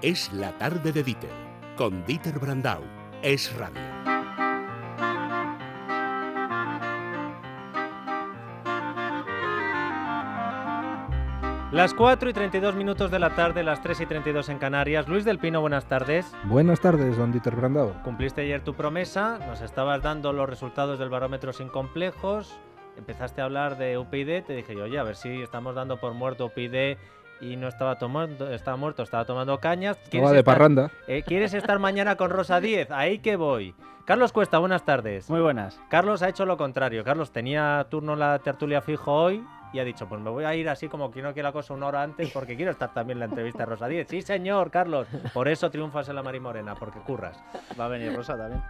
Es la tarde de Dieter, con Dieter Brandau, Es Radio. Las 4 y 32 minutos de la tarde, las 3 y 32 en Canarias. Luis del Pino, buenas tardes. Buenas tardes, don Dieter Brandau. Cumpliste ayer tu promesa, nos estabas dando los resultados del barómetro sin complejos. Empezaste a hablar de UPyD, te dije yo, oye, a ver si estamos dando por muerto UPyD y no estaba tomando, estaba muerto, estaba tomando cañas. ¿Quieres de estar, parranda. Eh, ¿Quieres estar mañana con Rosa 10? Ahí que voy. Carlos Cuesta, buenas tardes. Muy buenas. Carlos ha hecho lo contrario. Carlos tenía turno en la tertulia fijo hoy y ha dicho, pues me voy a ir así como que no la cosa una hora antes porque quiero estar también en la entrevista de Rosa 10. Sí, señor, Carlos. Por eso triunfas en la Mari Morena, porque curras. Va a venir Rosa también.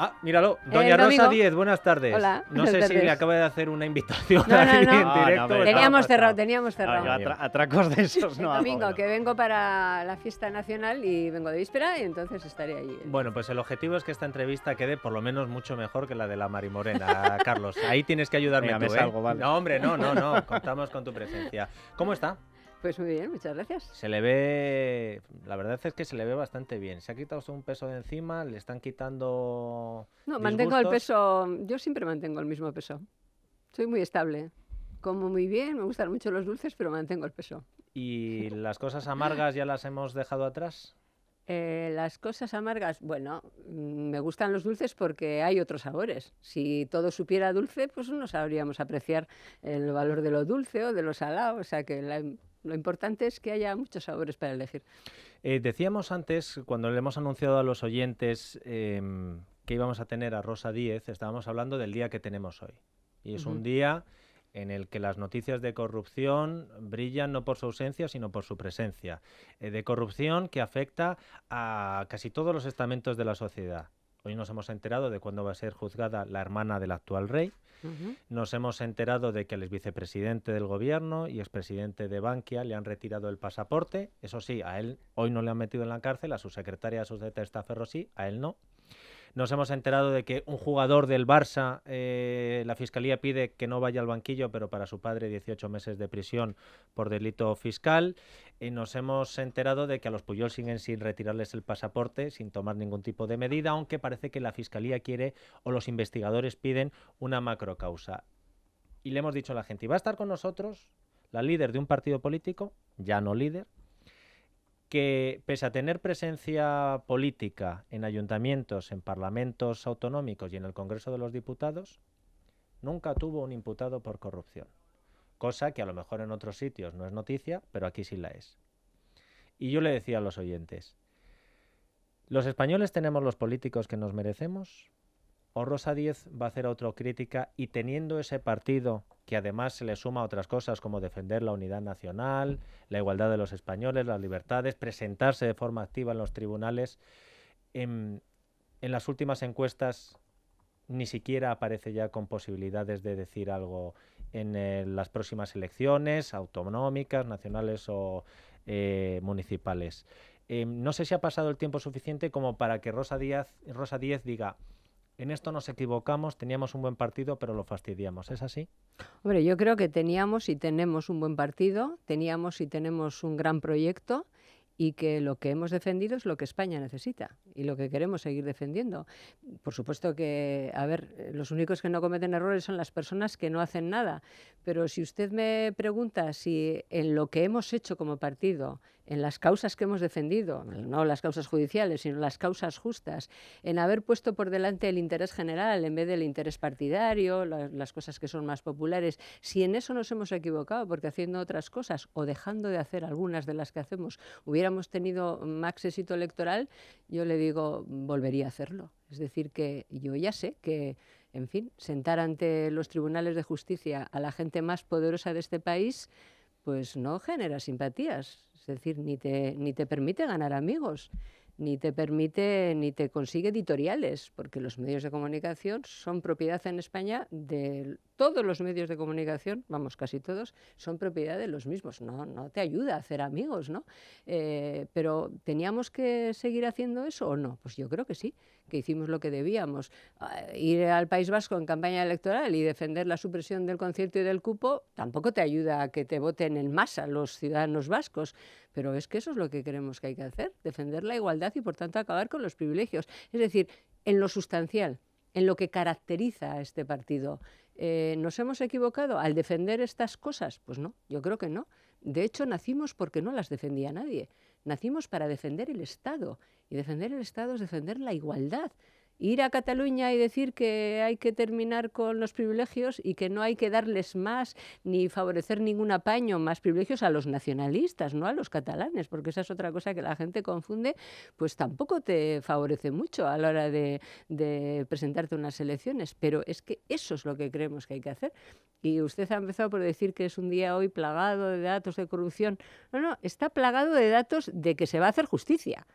Ah, míralo. Doña Rosa 10, buenas tardes. Hola. No sé si me acaba de hacer una invitación en ah, directo. teníamos cerrado, teníamos ah, cerrado. atracos de esos no. domingo, que vengo para la fiesta nacional y vengo de víspera y entonces estaré allí. Bueno, pues el objetivo es que esta entrevista quede por lo menos mucho mejor que la de la Morena, Carlos. Ahí tienes que ayudarme a tú, ¿eh? algo, vale. No, hombre, no, no, no. Contamos con tu presencia. ¿Cómo está? Pues muy bien, muchas gracias. Se le ve, la verdad es que se le ve bastante bien. Se ha quitado un peso de encima, le están quitando. No, mantengo el peso, yo siempre mantengo el mismo peso. Soy muy estable. Como muy bien, me gustan mucho los dulces, pero mantengo el peso. ¿Y las cosas amargas ya las hemos dejado atrás? Eh, las cosas amargas, bueno, mm, me gustan los dulces porque hay otros sabores. Si todo supiera dulce, pues no sabríamos apreciar el valor de lo dulce o de lo salado. O sea que la, lo importante es que haya muchos sabores para elegir. Eh, decíamos antes, cuando le hemos anunciado a los oyentes em, que íbamos a tener a Rosa Díez, estábamos hablando del día que tenemos hoy. Y es un día en el que las noticias de corrupción brillan no por su ausencia, sino por su presencia. Eh, de corrupción que afecta a casi todos los estamentos de la sociedad. Hoy nos hemos enterado de cuándo va a ser juzgada la hermana del actual rey. Nos hemos enterado de que el vicepresidente del gobierno y expresidente de Bankia le han retirado el pasaporte. Eso sí, a él hoy no le han metido en la cárcel, a su secretaria, a su Ferro sí, a él no. Nos hemos enterado de que un jugador del Barça, eh, la fiscalía pide que no vaya al banquillo, pero para su padre 18 meses de prisión por delito fiscal. Y nos hemos enterado de que a los Puyol siguen sin retirarles el pasaporte, sin tomar ningún tipo de medida, aunque parece que la fiscalía quiere o los investigadores piden una macrocausa. Y le hemos dicho a la gente, va a estar con nosotros la líder de un partido político, ya no líder, que pese a tener presencia política en ayuntamientos, en parlamentos autonómicos y en el Congreso de los Diputados, nunca tuvo un imputado por corrupción, cosa que a lo mejor en otros sitios no es noticia, pero aquí sí la es. Y yo le decía a los oyentes, ¿los españoles tenemos los políticos que nos merecemos? o Rosa Díez va a hacer otra crítica y teniendo ese partido que además se le suma a otras cosas como defender la unidad nacional, la igualdad de los españoles, las libertades, presentarse de forma activa en los tribunales, em, en, las últimas encuestas ni siquiera aparece ya con posibilidades de decir algo en eh, las próximas elecciones autonómicas, nacionales o eh, municipales. Em, no sé si ha pasado el tiempo suficiente como para que Rosa Díaz, Rosa Díez diga, en esto nos equivocamos, teníamos un buen partido, pero lo fastidiamos. ¿Es así? Hombre, yo creo que teníamos y tenemos un buen partido, teníamos y tenemos un gran proyecto y que lo que hemos defendido es lo que España necesita y lo que queremos seguir defendiendo. Por supuesto que, a ver, eh, los únicos que no cometen errores son las personas que no hacen nada, pero si usted me pregunta si en lo que hemos hecho como partido, en las causas que hemos defendido, no las causas judiciales, sino las causas justas, en haber puesto por delante el interés general en vez del interés partidario, las, cosas que son más populares, si en eso nos hemos equivocado, porque haciendo otras cosas o dejando de hacer algunas de las que hacemos, hubiera hemos tenido más éxito electoral, yo le digo, volvería a hacerlo. Es decir, que yo ya sé que, en fin, sentar ante los tribunales de justicia a la gente más poderosa de este país, pues no genera simpatías. Es decir, ni te, ni te permite ganar amigos, ni te permite, ni te consigue editoriales, porque los medios de comunicación son propiedad en España de todos los medios de comunicación, vamos, casi todos, son propiedad de los mismos. No, no te ayuda a hacer amigos, ¿no? Eh, pero ¿teníamos que seguir haciendo eso o no? Pues yo creo que sí, que hicimos lo que debíamos. Ah, ir al País Vasco en campaña electoral y defender la supresión del concierto y del cupo tampoco te ayuda a que te voten en masa los ciudadanos vascos, pero es que eso es lo que creemos que hay que hacer, defender la igualdad y por tanto acabar con los privilegios. Es decir, en lo sustancial, en lo que caracteriza a este partido. Eh, ¿Nos hemos equivocado al defender estas cosas? Pues no, yo creo que no. De hecho, nacimos porque no las defendía nadie. Nacimos para defender el Estado. Y defender el Estado es defender la igualdad, ir a Cataluña y decir que hay que terminar con los privilegios y que no hay que darles más ni favorecer ningún apaño, más privilegios a los nacionalistas, no a los catalanes, porque esa es otra cosa que la gente confunde, pues tampoco te favorece mucho a la hora de, presentarte unas elecciones. Pero es que eso es lo que creemos que hay que hacer. Y usted ha empezado por decir que es un día hoy plagado de datos de corrupción. No, no, está plagado de datos de que se va a hacer justicia.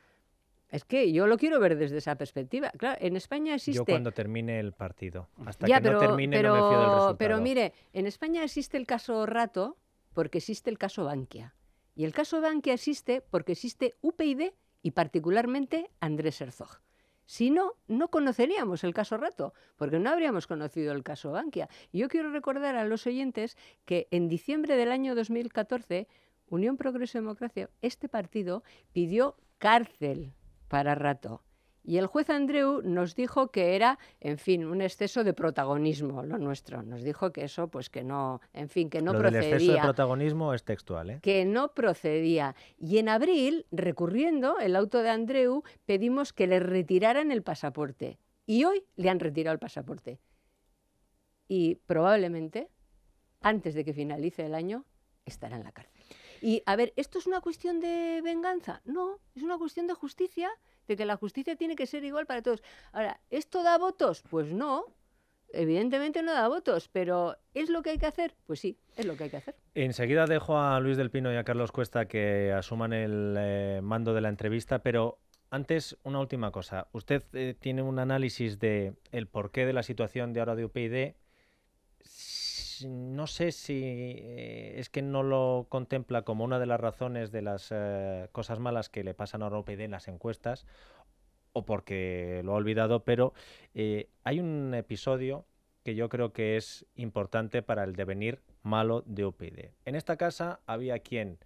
Es que yo lo quiero ver desde esa perspectiva. Claro, en España existe. Yo cuando termine el partido. Hasta que no termine no me fío del resultado. Pero mire, en España existe el caso Rato porque existe el caso Bankia. Y el caso Bankia existe porque existe UPyD y particularmente Andrés Herzog. Si no, no conoceríamos el caso Rato, porque no habríamos conocido el caso Bankia. Y yo quiero recordar a los oyentes que en diciembre del año 2014, Unión Progreso y Democracia, este partido pidió cárcel para rato. Y el juez Andreu nos dijo que era, en fin, un exceso de protagonismo lo nuestro. Nos dijo que eso, pues que no, en fin, que no lo procedía. El exceso de protagonismo es textual, ¿eh? Que no procedía. Y en abril, recurriendo el auto de Andreu, pedimos que le retiraran el pasaporte. Y hoy le han retirado el pasaporte. Y probablemente, antes de que finalice el año, estará en la cárcel. Y a ver, ¿esto es una cuestión de venganza? No, es una cuestión de justicia, de que la justicia tiene que ser igual para todos. Ahora, ¿esto da votos? Pues no. Evidentemente no da votos, pero ¿es lo que hay que hacer? Pues sí, es lo que hay que hacer. Enseguida dejo a Luis del Pino y a Carlos Cuesta que asuman el eh, mando de la entrevista, pero antes, una última cosa. Usted eh, tiene un análisis de el porqué de la situación de ahora de UPyD. Pues, no sé si eh, es que no lo contempla como una de las razones de las eh, cosas malas que le pasan a OPD en las encuestas, o porque lo ha olvidado, pero eh, hay un episodio que yo creo que es importante para el devenir malo de OPD. En esta casa había quien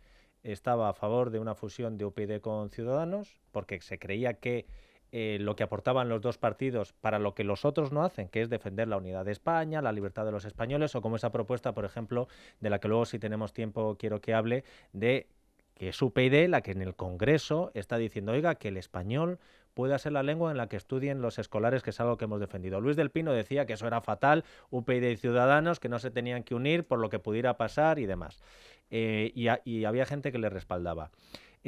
estaba a favor de una fusión de OPD con Ciudadanos, porque se creía que eh, lo que aportaban los dos partidos para lo que los otros no hacen, que es defender la unidad de España, la libertad de los españoles, o como esa propuesta, por ejemplo, de la que luego si tenemos tiempo quiero que hable, de que es UPyD la que en el Congreso está diciendo, oiga, que el español pueda ser la lengua en la que estudien los escolares, que es algo que hemos defendido. Luis del Pino decía que eso era fatal, UPyD y Ciudadanos, que no se tenían que unir por lo que pudiera pasar y demás. Eh, y, y había gente que le respaldaba.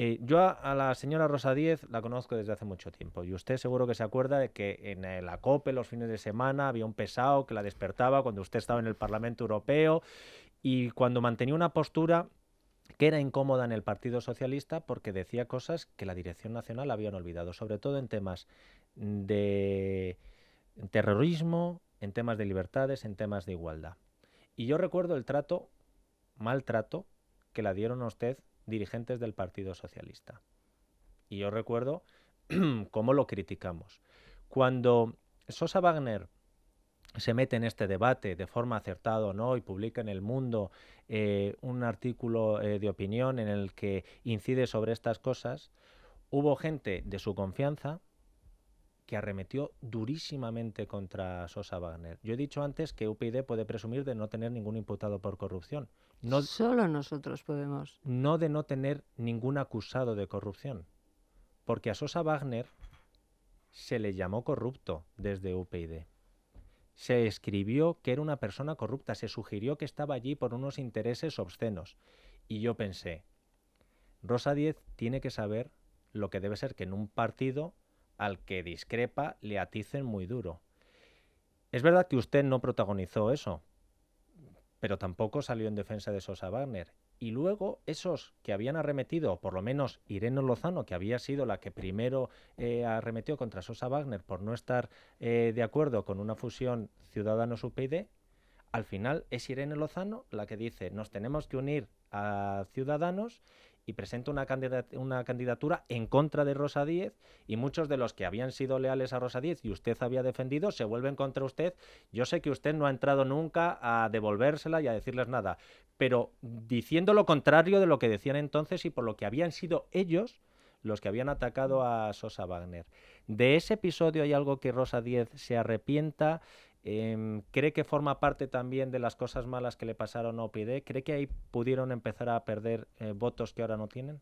Eh, yo a, la señora Rosa Díez la conozco desde hace mucho tiempo y usted seguro que se acuerda de que en eh, la COPE los fines de semana había un pesado que la despertaba cuando usted estaba en el Parlamento Europeo y cuando mantenía una postura que era incómoda en el Partido Socialista porque decía cosas que la Dirección Nacional habían olvidado, sobre todo en temas de terrorismo, en temas de libertades, en temas de igualdad. Y yo recuerdo el trato, maltrato, que la dieron a usted dirigentes del Partido Socialista. Y yo recuerdo cómo lo criticamos. Cuando Sosa Wagner se mete en este debate de forma acertada o no y publica en El Mundo eh, un artículo eh, de opinión en el que incide sobre estas cosas, hubo gente de su confianza que arremetió durísimamente contra Sosa Wagner. Yo he dicho antes que UPyD puede presumir de no tener ningún imputado por corrupción. No, Solo nosotros podemos. No de no tener ningún acusado de corrupción. Porque a Sosa Wagner se le llamó corrupto desde UPyD. Se escribió que era una persona corrupta, se sugirió que estaba allí por unos intereses obscenos. Y yo pensé, Rosa Diez tiene que saber lo que debe ser que en un partido al que discrepa le aticen muy duro. Es verdad que usted no protagonizó eso, pero tampoco salió en defensa de Sosa Wagner. Y luego esos que habían arremetido, por lo menos Irene Lozano, que había sido la que primero eh, arremetió contra Sosa Wagner por no estar eh, de acuerdo con una fusión Ciudadanos-UPyD, al final es Irene Lozano la que dice nos tenemos que unir a Ciudadanos y presenta una, una candidatura en contra de Rosa Díez y muchos de los que habían sido leales a Rosa Díez y usted había defendido se vuelven contra usted. Yo sé que usted no ha entrado nunca a devolvérsela y a decirles nada, pero diciendo lo contrario de lo que decían entonces y por lo que habían sido ellos los que habían atacado a Sosa Wagner. De ese episodio hay algo que Rosa Díez se arrepienta, Em, ¿Cree que forma parte también de las cosas malas que le pasaron a OPD? ¿Cree que ahí pudieron empezar a perder eh, votos que ahora no tienen?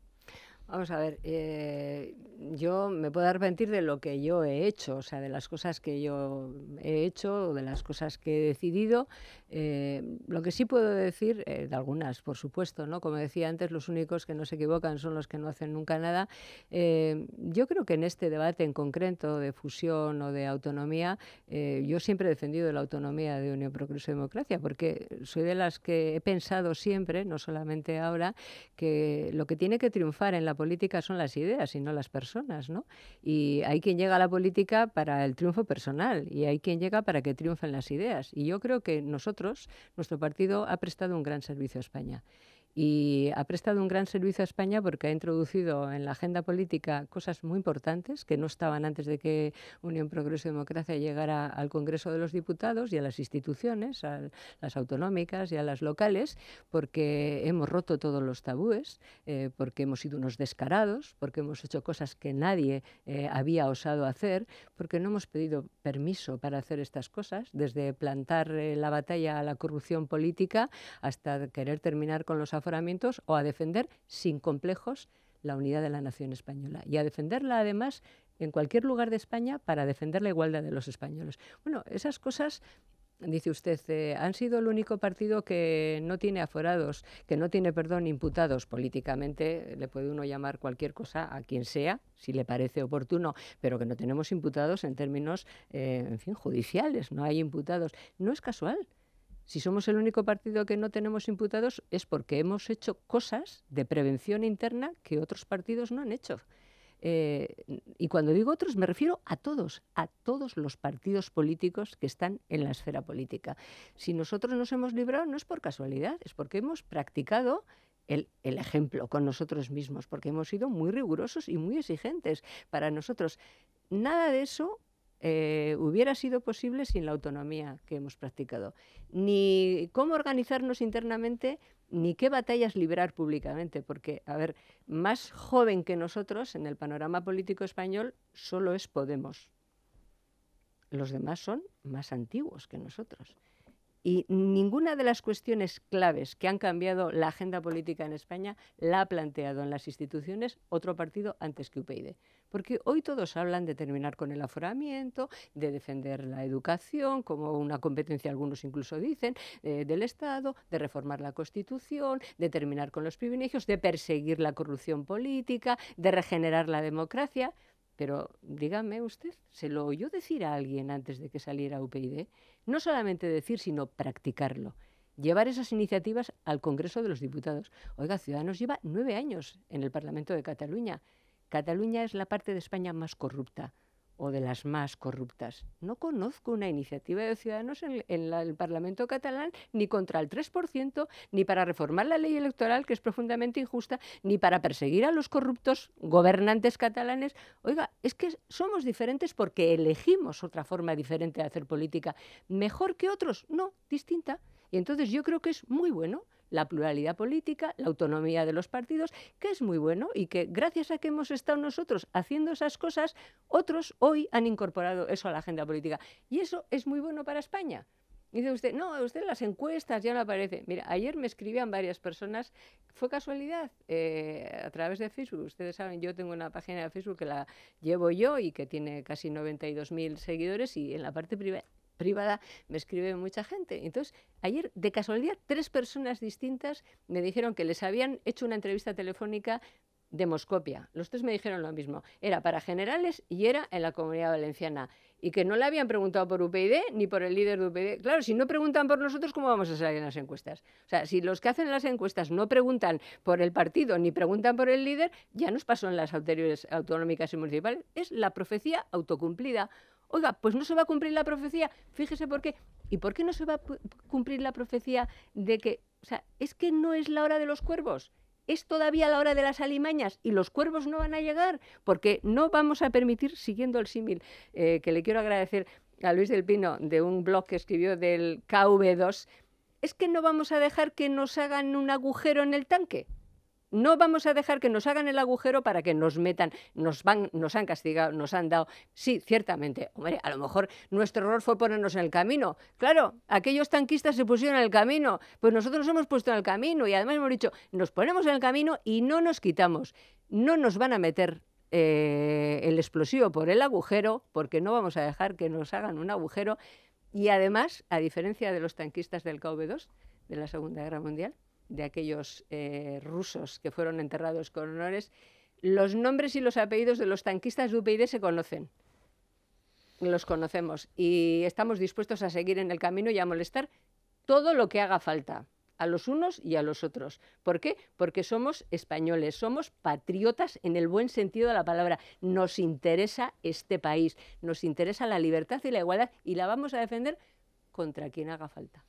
Vamos a ver, eh, yo me puedo arrepentir de lo que yo he hecho, o sea, de las cosas que yo he hecho, o de las cosas que he decidido. Eh, lo que sí puedo decir, eh, de algunas, por supuesto, ¿no? Como decía antes, los únicos que no se equivocan son los que no hacen nunca nada. yo creo que en este debate en concreto de fusión o de autonomía, yo siempre he defendido la autonomía de Unión Progreso y Democracia, porque soy de las que he pensado siempre, no solamente ahora, que lo que tiene que triunfar en la política son las ideas y no las personas, ¿no? Y hay quien llega a la política para el triunfo personal y hay quien llega para que triunfen las ideas. Y yo creo que nosotros, nuestro partido, ha prestado un gran servicio a España y ha prestado un gran servicio a España porque ha introducido en la agenda política cosas muy importantes que no estaban antes de que Unión Progreso y Democracia llegara al Congreso de los Diputados y a las instituciones, a las autonómicas y a las locales, porque hemos roto todos los tabúes, eh, porque hemos sido unos descarados, porque hemos hecho cosas que nadie eh, había osado hacer, porque no hemos pedido permiso para hacer estas cosas, desde plantar eh, la batalla a la corrupción política hasta querer terminar con los o a defender sin complejos la unidad de la nación española y a defenderla además en cualquier lugar de España para defender la igualdad de los españoles. Bueno, esas cosas dice usted, eh, han sido el único partido que no tiene aforados, que no tiene, perdón, imputados políticamente, le puede uno llamar cualquier cosa a quien sea, si le parece oportuno, pero que no tenemos imputados en términos, eh, judiciales, no hay imputados. No es casual, si somos el único partido que no tenemos imputados es porque hemos hecho cosas de prevención interna que otros partidos no han hecho. Eh, y cuando digo otros me refiero a todos, a todos los partidos políticos que están en la esfera política. Si nosotros nos hemos librado no es por casualidad, es porque hemos practicado el, ejemplo con nosotros mismos, porque hemos sido muy rigurosos y muy exigentes. Para nosotros, nada de eso eh, hubiera sido posible sin la autonomía que hemos practicado. Ni cómo organizarnos internamente, ni qué batallas librar públicamente, porque, a ver, más joven que nosotros en el panorama político español solo es Podemos. Los demás son más antiguos que nosotros. Y ninguna de las cuestiones claves que han cambiado la agenda política en España la ha planteado en las instituciones otro partido antes que UPyD. Porque hoy todos hablan de terminar con el aforamiento, de defender la educación como una competencia, algunos incluso dicen, eh, del Estado, de reformar la Constitución, de terminar con los privilegios, de perseguir la corrupción política, de regenerar la democracia. Pero dígame usted, ¿se lo oyó decir a alguien antes de que saliera UPID, No solamente decir, sino practicarlo. Llevar esas iniciativas al Congreso de los Diputados. Oiga, Ciudadanos lleva nueve años en el Parlamento de Cataluña. Cataluña es la parte de España más corrupta o de las más corruptas. No conozco una iniciativa de Ciudadanos en, el Parlamento catalán ni contra el 3%, ni para reformar la ley electoral, que es profundamente injusta, ni para perseguir a los corruptos gobernantes catalanes. Oiga, es que somos diferentes porque elegimos otra forma diferente de hacer política. ¿Mejor que otros? No, distinta. Y entonces yo creo que es muy bueno la pluralidad política, la autonomía de los partidos, que es muy bueno y que gracias a que hemos estado nosotros haciendo esas cosas, otros hoy han incorporado eso a la agenda política. Y eso es muy bueno para España. Dice usted, no, usted las encuestas ya no aparece. Mira, ayer me escribían varias personas, fue casualidad, eh, a través de Facebook. Ustedes saben, yo tengo una página de Facebook que la llevo yo y que tiene casi 92.000 seguidores y en la parte privada privada me escribe mucha gente. Entonces, ayer, de casualidad, tres personas distintas me dijeron que les habían hecho una entrevista telefónica de Moscopia, Los tres me dijeron lo mismo. Era para generales y era en la comunidad valenciana. Y que no le habían preguntado por UPyD ni por el líder de UPyD. Claro, si no preguntan por nosotros, ¿cómo vamos a salir en las encuestas? O sea, si los que hacen las encuestas no preguntan por el partido ni preguntan por el líder, ya nos pasó en las anteriores autonómicas y municipales. Es la profecía autocumplida. Oiga, pues no se va a cumplir la profecía, fíjese por qué. ¿Y por qué no se va a cumplir la profecía de que, o sea, es que no es la hora de los cuervos? Es todavía la hora de las alimañas y los cuervos no van a llegar porque no vamos a permitir, siguiendo el símil eh, que le quiero agradecer a Luis del Pino de un blog que escribió del KV2, es que no vamos a dejar que nos hagan un agujero en el tanque no vamos a dejar que nos hagan el agujero para que nos metan, nos van, nos han castigado, nos han dado. Sí, ciertamente, hombre, a lo mejor nuestro error fue ponernos en el camino. Claro, aquellos tanquistas se pusieron en el camino, pues nosotros nos hemos puesto en el camino y además hemos dicho, nos ponemos en el camino y no nos quitamos. No nos van a meter eh, el explosivo por el agujero, porque no vamos a dejar que nos hagan un agujero. Y además, a diferencia de los tanquistas del KV2, de la Segunda Guerra Mundial, de aquellos eh, rusos que fueron enterrados con honores, los nombres y los apellidos de los tanquistas de UPyD se conocen. Los conocemos y estamos dispuestos a seguir en el camino y a molestar todo lo que haga falta, a los unos y a los otros. ¿Por qué? Porque somos españoles, somos patriotas en el buen sentido de la palabra. Nos interesa este país, nos interesa la libertad y la igualdad y la vamos a defender contra quien haga falta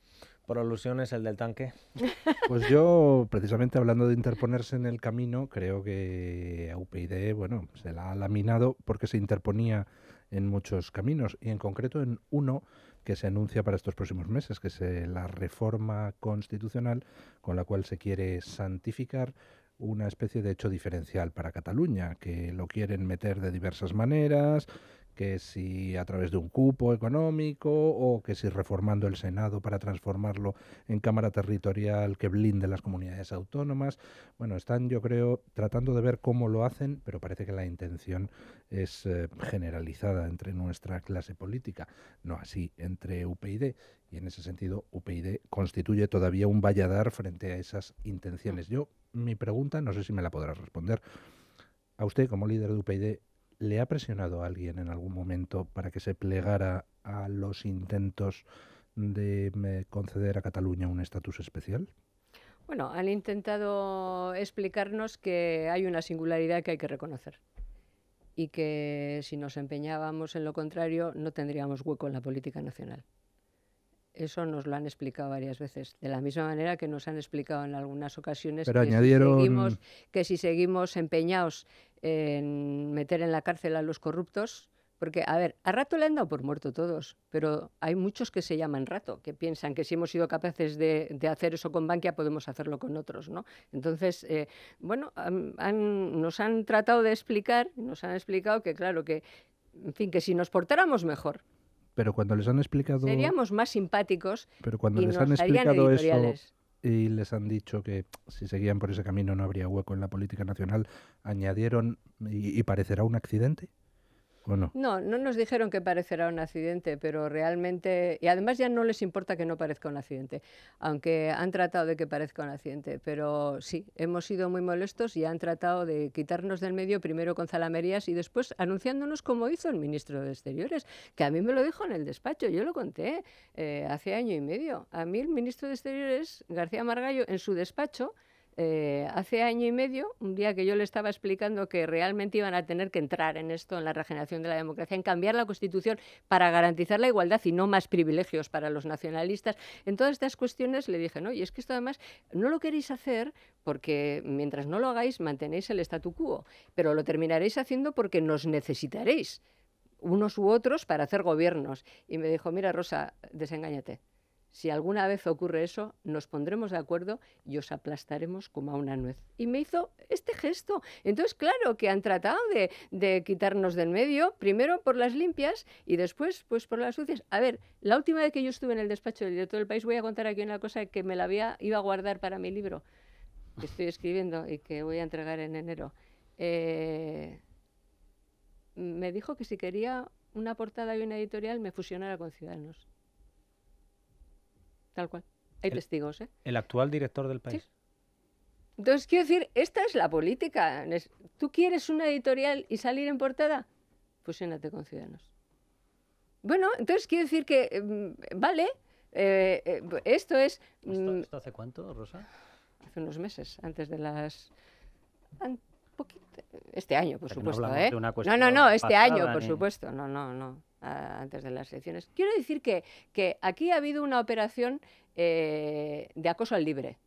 por alusiones el del tanque. Pues yo, precisamente hablando de interponerse en el camino, creo que a UPyD, bueno, se la ha laminado porque se interponía en muchos caminos y en concreto en uno que se anuncia para estos próximos meses, que es eh, la reforma constitucional con la cual se quiere santificar una especie de hecho diferencial para Cataluña, que lo quieren meter de diversas maneras, que si a través de un cupo económico o que si reformando el Senado para transformarlo en Cámara Territorial que blinde las comunidades autónomas. Bueno, están yo creo tratando de ver cómo lo hacen, pero parece que la intención es eh, generalizada entre nuestra clase política, no así entre UPyD. Y en ese sentido, UPyD constituye todavía un valladar frente a esas intenciones. Yo mi pregunta, no sé si me la podrás responder. ¿A usted como líder de UPyD le ha presionado a alguien en algún momento para que se plegara a los intentos de eh, conceder a Cataluña un estatus especial? Bueno, han intentado explicarnos que hay una singularidad que hay que reconocer y que si nos empeñábamos en lo contrario no tendríamos hueco en la política nacional. Eso nos lo han explicado varias veces, de la misma manera que nos han explicado en algunas ocasiones Pero que, añadieron... seguimos, que si seguimos empeñados en meter en la cárcel a los corruptos, porque, a ver, a rato le han dado por muerto todos, pero hay muchos que se llaman rato, que piensan que si hemos sido capaces de, hacer eso con Bankia podemos hacerlo con otros, ¿no? Entonces, eh, bueno, nos han tratado de explicar, nos han explicado que, claro, que, en fin, que si nos portáramos mejor, pero cuando les han explicado. Seríamos más simpáticos. Pero cuando les han explicado eso y les han dicho que si seguían por ese camino no habría hueco en la política nacional, añadieron, y parecerá un accidente, no? No, nos dijeron que parecerá un accidente, pero realmente, y además ya no les importa que no parezca un accidente, aunque han tratado de que parezca un accidente, pero sí, hemos sido muy molestos y han tratado de quitarnos del medio, primero con zalamerías y después anunciándonos como hizo el ministro de Exteriores, que a mí me lo dijo en el despacho, yo lo conté eh, hace año y medio. A mí el ministro de Exteriores, García Margallo, en su despacho, eh, hace año y medio, un día que yo le estaba explicando que realmente iban a tener que entrar en esto, en la regeneración de la democracia, en cambiar la Constitución para garantizar la igualdad y no más privilegios para los nacionalistas. En todas estas cuestiones le dije, no, y es que esto además no lo queréis hacer porque mientras no lo hagáis mantenéis el statu quo, pero lo terminaréis haciendo porque nos necesitaréis unos u otros para hacer gobiernos. Y me dijo, mira Rosa, desengáñate. Si alguna vez ocurre eso, nos pondremos de acuerdo y os aplastaremos como a una nuez. Y me hizo este gesto. Entonces, claro que han tratado de, quitarnos del medio, primero por las limpias y después pues por las sucias. A ver, la última vez que yo estuve en el despacho del director del país, voy a contar aquí una cosa que me la había, iba a guardar para mi libro, que estoy escribiendo y que voy a entregar en enero. Eh, me dijo que si quería una portada y una editorial me fusionara con Ciudadanos cual. Hay el, testigos, ¿eh? El actual director del país. Entonces, quiero decir, esta es la política. ¿Tú quieres una editorial y salir en portada? Fusionate pues con Ciudadanos. Bueno, entonces quiero decir que, em, vale, eh, eh, esto es... Mm, ¿Esto, hace cuánto, Rosa? Hace unos meses, antes de las... este año, por supuesto. No, no, no, no, este año, por supuesto. No, no, no antes de las elecciones. Quiero decir que, aquí ha habido una operación eh, de acoso al libre,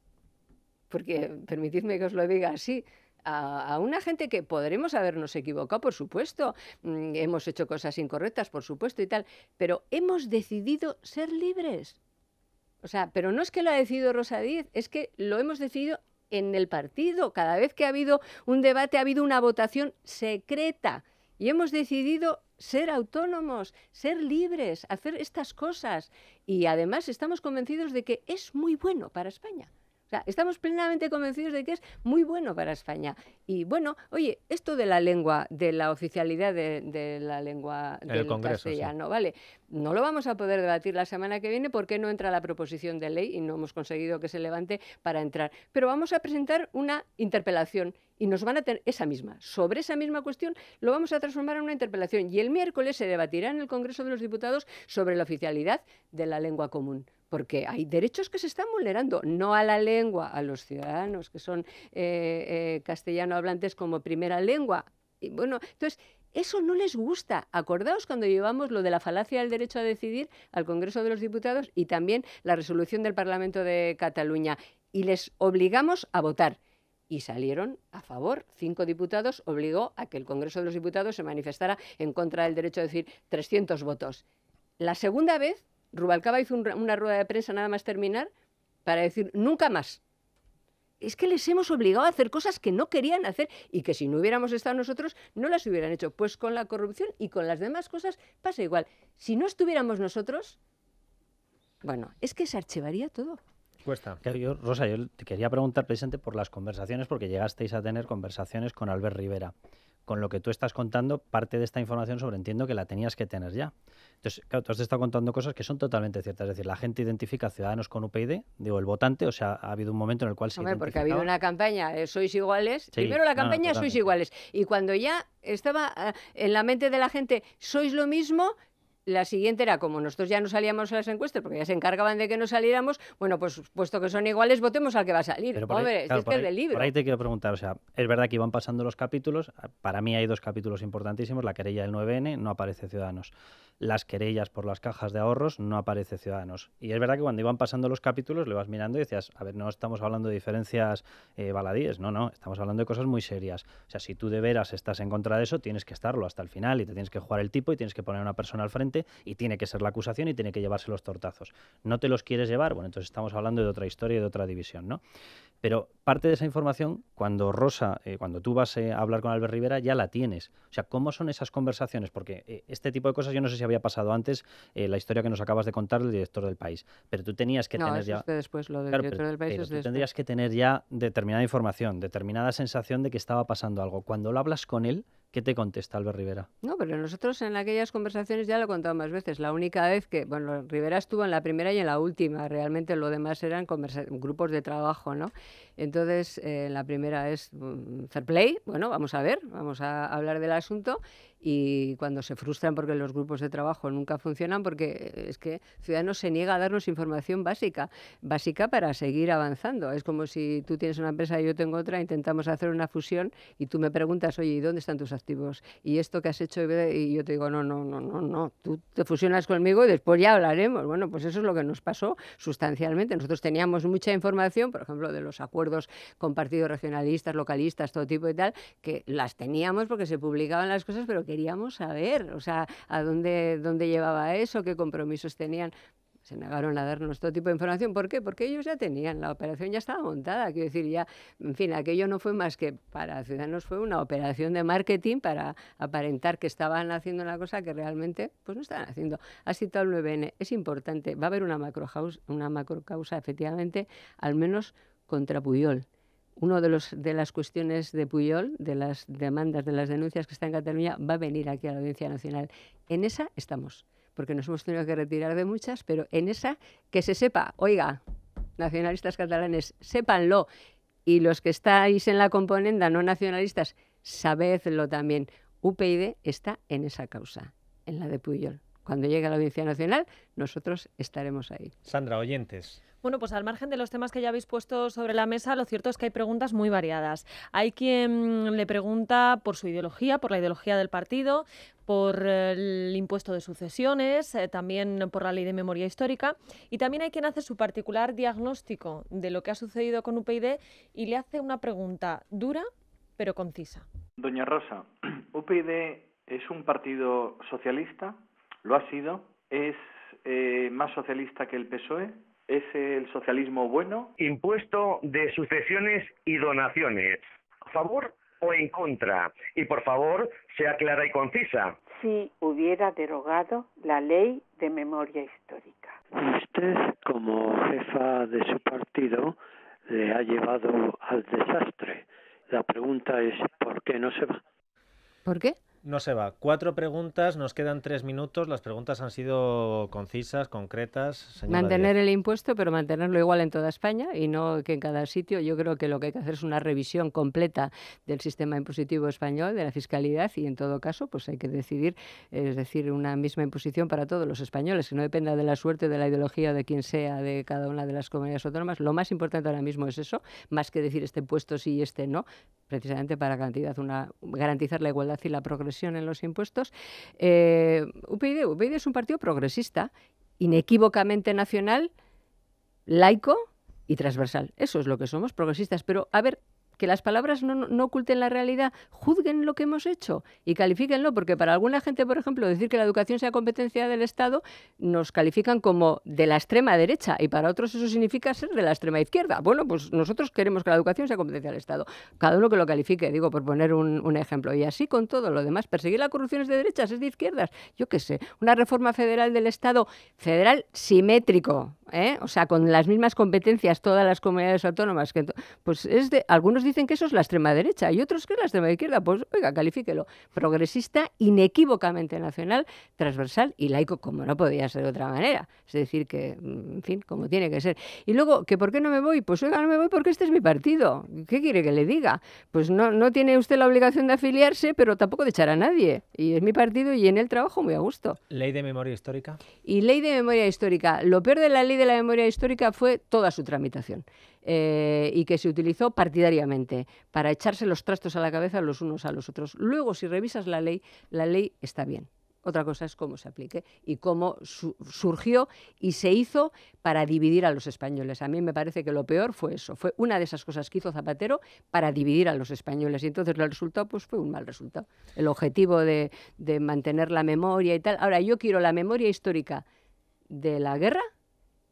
porque permitidme que os lo diga así, a, una gente que podremos habernos equivocado, por supuesto, mm, hemos hecho cosas incorrectas, por supuesto, y tal, pero hemos decidido ser libres. O sea, pero no es que lo ha decidido Rosa Díez, es que lo hemos decidido en el partido. Cada vez que ha habido un debate, ha habido una votación secreta y hemos decidido ser autónomos, ser libres, hacer estas cosas. Y además estamos convencidos de que es muy bueno para España. O sea, estamos plenamente convencidos de que es muy bueno para España. Y bueno, oye, esto de la lengua, de la oficialidad de, la lengua del castellano, ¿vale? No lo vamos a poder debatir la semana que viene porque no entra la proposición de ley y no hemos conseguido que se levante para entrar. Pero vamos a presentar una interpelación y nos van a tener esa misma. Sobre esa misma cuestión lo vamos a transformar en una interpelación y el miércoles se debatirá en el Congreso de los Diputados sobre la oficialidad de la lengua común. Porque hay derechos que se están vulnerando, no a la lengua, a los ciudadanos que son eh, eh castellano hablantes como primera lengua. Y bueno, entonces eso no les gusta. Acordaos cuando llevamos lo de la falacia del derecho a decidir al Congreso de los Diputados y también la resolución del Parlamento de Cataluña. Y les obligamos a votar y salieron a favor. Cinco diputados obligó a que el Congreso de los Diputados se manifestara en contra del derecho a decir 300 votos. La segunda vez, Rubalcaba hizo una rueda de prensa nada más terminar para decir nunca más. Es que les hemos obligado a hacer cosas que no querían hacer y que si no hubiéramos estado nosotros no las hubieran hecho. Pues con la corrupción y con las demás cosas pasa igual. Si no estuviéramos nosotros, bueno, es que se archivaría todo. Rosa, yo te quería preguntar precisamente por las conversaciones, porque llegasteis a tener conversaciones con Albert Rivera. Con lo que tú estás contando, parte de esta información sobre Entiendo que la tenías que tener ya. Entonces, claro, tú has contando cosas que son totalmente ciertas. Es decir, la gente identifica a ciudadanos con UPyD, digo, el votante, o sea, ha habido un momento en el cual se. porque ha habido una campaña, sois iguales. Primero la campaña, sois iguales. Y cuando ya estaba ah, en la mente de la gente, sois lo mismo, la siguiente era, como nosotros ya no salíamos a las encuestas, porque ya se encargaban de que no saliéramos, bueno, pues puesto que son iguales, votemos al que va a salir. ¡Pobre! ahí, este es del libro. Por ahí te quiero preguntar, o sea, es verdad que iban pasando los capítulos, ah, para mí hay dos capítulos importantísimos, la querella del 9N, no aparece Ciudadanos, las querellas por las cajas de ahorros, no aparece Ciudadanos. Y es verdad que cuando iban pasando los capítulos, le vas mirando y decías, a ver, no estamos hablando de diferencias eh, baladíes, no, no, estamos hablando de cosas muy serias. O sea, si tú de veras estás en contra de eso, tienes que estarlo hasta el final y te tienes que jugar el tipo y tienes que poner una persona al frente y tiene que ser la acusación y tiene que llevarse los tortazos. No te los quieres llevar, bueno, entonces estamos hablando de otra historia y de otra división, ¿no? Pero parte de esa información, cuando Rosa, eh, cuando tú vas eh, a hablar con Albert Rivera, ya la tienes. O sea, ¿cómo son esas conversaciones? Porque eh, este tipo de cosas yo no sé si había pasado antes, la historia que nos acabas de contar del director del país. Pero tú tenías que tener ya. Es después, lo del director del país es tú tendrías que tener ya determinada información, determinada sensación de que estaba pasando algo. Cuando lo hablas con él, ¿Qué te contesta Albert Rivera? No, pero nosotros en aquellas conversaciones ya lo he contado más veces. La única vez que, bueno, Rivera estuvo en la primera y en la última. Realmente lo demás eran grupos de trabajo, ¿no? Entonces, eh, la primera es mm, Fair Play. Bueno, vamos a ver, vamos a hablar del asunto y cuando se frustran porque los grupos de trabajo nunca funcionan, porque eh, es que Ciudadanos se niega a darnos información básica, básica para seguir avanzando. Es como si tú tienes una empresa y yo tengo otra, intentamos hacer una fusión y tú me preguntas, oye, ¿y dónde están tus activos? ¿Y esto que has hecho? Y yo te digo, no, no, no, no, no, tú te fusionas conmigo y después ya hablaremos. Bueno, pues eso es lo que nos pasó sustancialmente. Nosotros teníamos mucha información, por ejemplo, de los acuerdos con partidos regionalistas, localistas, todo tipo y tal, que las teníamos porque se publicaban las cosas, pero que queríamos saber, o sea, a dónde, dónde llevaba eso, qué compromisos tenían se negaron a darnos todo tipo de información. ¿Por qué? Porque ellos ya tenían, la operación ya estaba montada. Quiero decir, ya, en fin, aquello no fue más que para Ciudadanos fue una operación de marketing para aparentar que estaban haciendo una cosa que realmente pues no estaban haciendo. Ha citado el 9N, es importante, va a haber una macro una macrocausa efectivamente, al menos contra Puyol una de, los, de las cuestiones de Puyol, de las demandas, de las denuncias que está en Cataluña, va a venir aquí a la Audiencia Nacional. En esa estamos, porque nos hemos tenido que retirar de muchas, pero en esa que se sepa, oiga, nacionalistas catalanes, sépanlo, y los que estáis en la componenda no nacionalistas, sabedlo también. UPyD está en esa causa, en la de Puyol. Cuando llegue a la Audiencia Nacional, nosotros estaremos ahí. Sandra, oyentes. Bueno, pues al margen de los temas que ya habéis puesto sobre la mesa, lo cierto es que hay preguntas muy variadas. Hay quien le pregunta por su ideología, por la ideología del partido, por eh, el impuesto de sucesiones, eh, también por la ley de memoria histórica, y también hay quien hace su particular diagnóstico de lo que ha sucedido con UPyD y le hace una pregunta dura pero concisa. Doña Rosa, UPyD es un partido socialista, lo ha sido, es eh, más socialista que el PSOE, ¿Es el socialismo bueno? Impuesto de sucesiones y donaciones. ¿A favor o en contra? Y por favor, sea clara y concisa. Si hubiera derogado la ley de memoria histórica. Usted, como jefa de su partido, le ha llevado al desastre. La pregunta es, ¿por qué no se va? ¿Por qué? no se va. Cuatro preguntas, nos quedan tres minutos. Las preguntas han sido concisas, concretas. Mantener el impuesto, pero mantenerlo igual en toda España y no que en cada sitio. Yo creo que lo que hay que hacer es una revisión completa del sistema impositivo español, de la fiscalidad, y en todo caso, pues hay que decidir, es decir, una misma imposición para todos los españoles, que no dependa de la suerte, de la ideología, de quien sea, de cada una de las comunidades autónomas. Lo más importante ahora mismo es eso, más que decir este impuesto sí y este no, precisamente para garantizar, una, garantizar la igualdad y la progresión en los impuestos. Eh, es un partido progresista, inequívocamente nacional, laico y transversal. Eso es lo que somos, progresistas. Pero, a ver, que las palabras no, oculten la realidad, juzguen lo que hemos hecho y califíquenlo, porque para alguna gente, por ejemplo, decir que la educación sea competencia del Estado, nos califican como de la extrema derecha y para otros eso significa ser de la extrema izquierda. Bueno, pues nosotros queremos que la educación sea competencia del Estado. Cada uno que lo califique, digo, por poner un, ejemplo. Y así con todo lo demás. Perseguir la corrupción es de derechas, es de izquierdas. Yo qué sé. Una reforma federal del Estado, federal simétrico, ¿eh? o sea, con las mismas competencias todas las comunidades autónomas. Que pues es de, algunos dicen que eso es la extrema derecha y otros que es la extrema izquierda. Pues, oiga, califíquelo. Progresista, inequívocamente nacional, transversal y laico, como no podía ser de otra manera. Es decir, que, mm, en fin, como tiene que ser. Y luego, ¿que ¿por qué no me voy? Pues, oiga, no me voy porque este es mi partido. ¿Qué quiere que le diga? Pues no, no tiene usted la obligación de afiliarse, pero tampoco de echar a nadie. Y es mi partido y en el trabajo muy a gusto. ¿Ley de memoria histórica? Y ley de memoria histórica. Lo peor de la ley de la memoria histórica fue toda su tramitación. Eh, y que se utilizó partidariamente para echarse los trastos a la cabeza los unos a los otros. Luego, si revisas la ley, la ley está bien. Otra cosa es cómo se aplique y cómo surgió y se hizo para dividir a los españoles. A mí me parece que lo peor fue eso, fue una de esas cosas que hizo Zapatero para dividir a los españoles. Y entonces el resultado pues, fue un mal resultado. El objetivo de mantener la memoria y tal. Ahora, yo quiero la memoria histórica de la guerra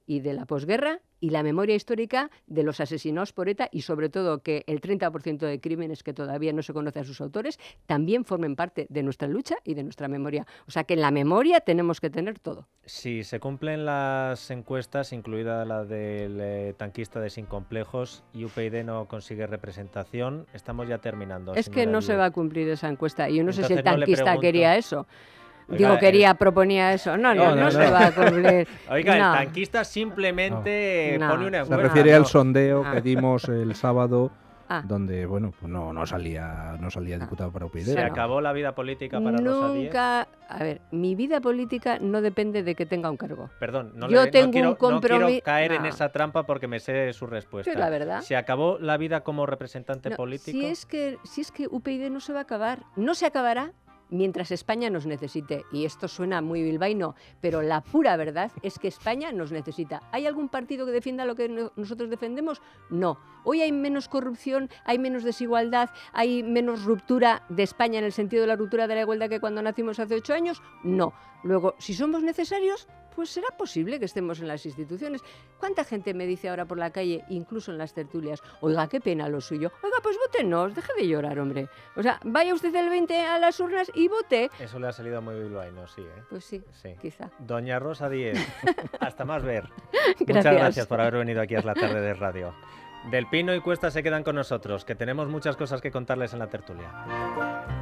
y de la posguerra y la memoria histórica de los asesinados por ETA y sobre todo que el 30% de crímenes que todavía no se conocen a sus autores también formen parte de nuestra lucha y de nuestra memoria. O sea que en la memoria tenemos que tener todo. Si se cumplen las encuestas, incluida la del eh, tanquista de Sin Complejos, y UPyD no consigue representación, estamos ya terminando. Es que no se va a cumplir esa encuesta. Y yo no sé si el tanquista quería eso. Digo, quería, proponía eso. No, no, se va a cumplir. Oiga, el tanquista simplemente pone una... Se refiere al sondeo que ah. dimos el sábado ah. donde bueno pues no no salía no salía ah. diputado para UPyD. Se acabó la vida política para a ver, mi vida política no depende de que tenga un cargo. Perdón, no tengo quiero, un compromiso. caer en esa trampa porque me sé su respuesta. la verdad. Se acabó la vida como representante político. Si es que si es que no se va a acabar, no se acabará mientras España nos necesite, y esto suena muy bilbaíno, pero la pura verdad es que España nos necesita. ¿Hay algún partido que defienda lo que nosotros defendemos? No. Hoy hay menos corrupción, hay menos desigualdad, hay menos ruptura de España en el sentido de la ruptura de la igualdad que cuando nacimos hace ocho años. No. Luego, si somos necesarios, pues será posible que estemos en las instituciones. ¿Cuánta gente me dice ahora por la calle, incluso en las tertulias, oiga, qué pena lo suyo? Oiga, pues votenos, deje de llorar, hombre. O sea, vaya usted el 20 a las urnas y vote. Eso le ha salido muy bilbaíno, sí, ¿eh? Pues sí, sí. quizá. Doña Rosa Díez, hasta más ver. Muchas gracias por haber venido aquí a la tarde de radio. Del Pino y Cuesta se quedan con nosotros, que tenemos muchas cosas que contarles en la tertulia.